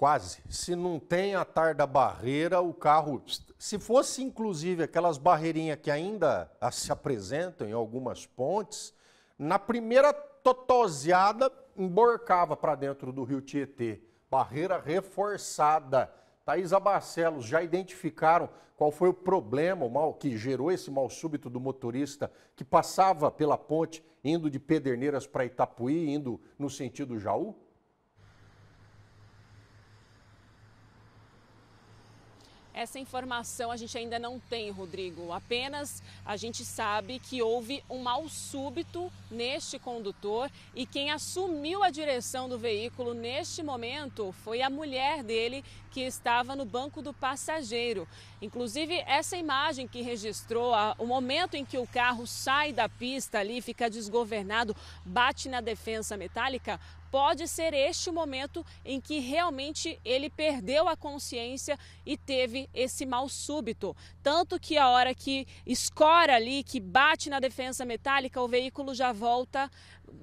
quase. Se não tem a tar da barreira, o carro. Se fosse inclusive aquelas barreirinhas que ainda se apresentam em algumas pontes, na primeira totoseada emborcava para dentro do rio Tietê. Barreira reforçada. Thaís Abacelos, já identificaram qual foi o problema o mal, que gerou esse mal súbito do motorista que passava pela ponte indo de Pederneiras para Itapuí, indo no sentido Jaú? Essa informação a gente ainda não tem, Rodrigo. Apenas a gente sabe que houve um mal súbito neste condutor e quem assumiu a direção do veículo neste momento foi a mulher dele que estava no banco do passageiro. Inclusive, essa imagem que registrou a, o momento em que o carro sai da pista ali, fica desgovernado, bate na defensa metálica, pode ser este o momento em que realmente ele perdeu a consciência e teve esse mal súbito. Tanto que a hora que escora ali, que bate na defensa metálica, o veículo já volta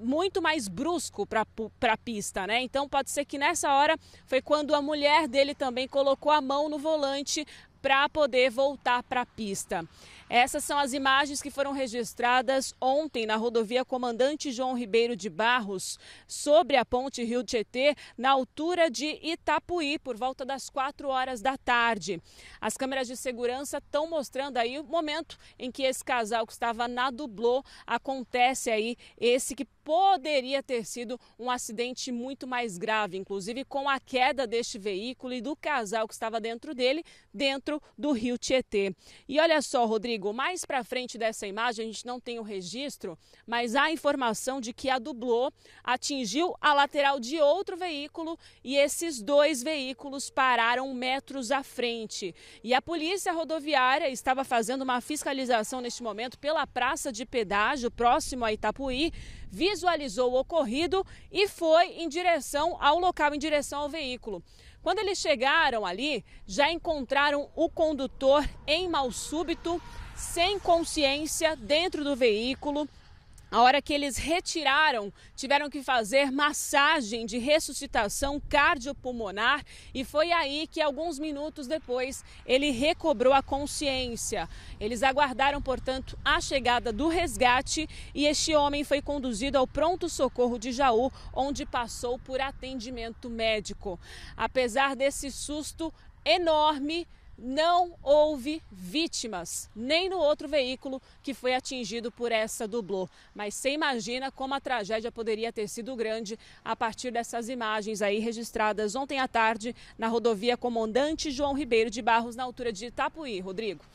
muito mais brusco para a pista, né? Então pode ser que nessa hora foi quando a mulher dele também colocou a mão no volante para poder voltar para a pista. Essas são as imagens que foram registradas ontem na rodovia Comandante João Ribeiro de Barros, sobre a ponte Rio Tietê, na altura de Itapuí, por volta das 4 horas da tarde. As câmeras de segurança estão mostrando aí o momento em que esse casal que estava na dublô acontece aí esse que poderia ter sido um acidente muito mais grave, inclusive com a queda deste veículo e do casal que estava dentro dele, dentro do Rio Tietê. E olha só, Rodrigo mais para frente dessa imagem, a gente não tem o registro, mas há informação de que a dublô atingiu a lateral de outro veículo e esses dois veículos pararam metros à frente. E a polícia rodoviária estava fazendo uma fiscalização neste momento pela praça de pedágio próximo a Itapuí, visualizou o ocorrido e foi em direção ao local, em direção ao veículo. Quando eles chegaram ali, já encontraram o condutor em mal súbito, sem consciência, dentro do veículo, a hora que eles retiraram, tiveram que fazer massagem de ressuscitação cardiopulmonar e foi aí que alguns minutos depois ele recobrou a consciência. Eles aguardaram, portanto, a chegada do resgate e este homem foi conduzido ao pronto socorro de Jaú, onde passou por atendimento médico. Apesar desse susto enorme, não houve vítimas, nem no outro veículo que foi atingido por essa dublô. Mas você imagina como a tragédia poderia ter sido grande a partir dessas imagens aí registradas ontem à tarde na rodovia Comandante João Ribeiro de Barros, na altura de Itapuí, Rodrigo.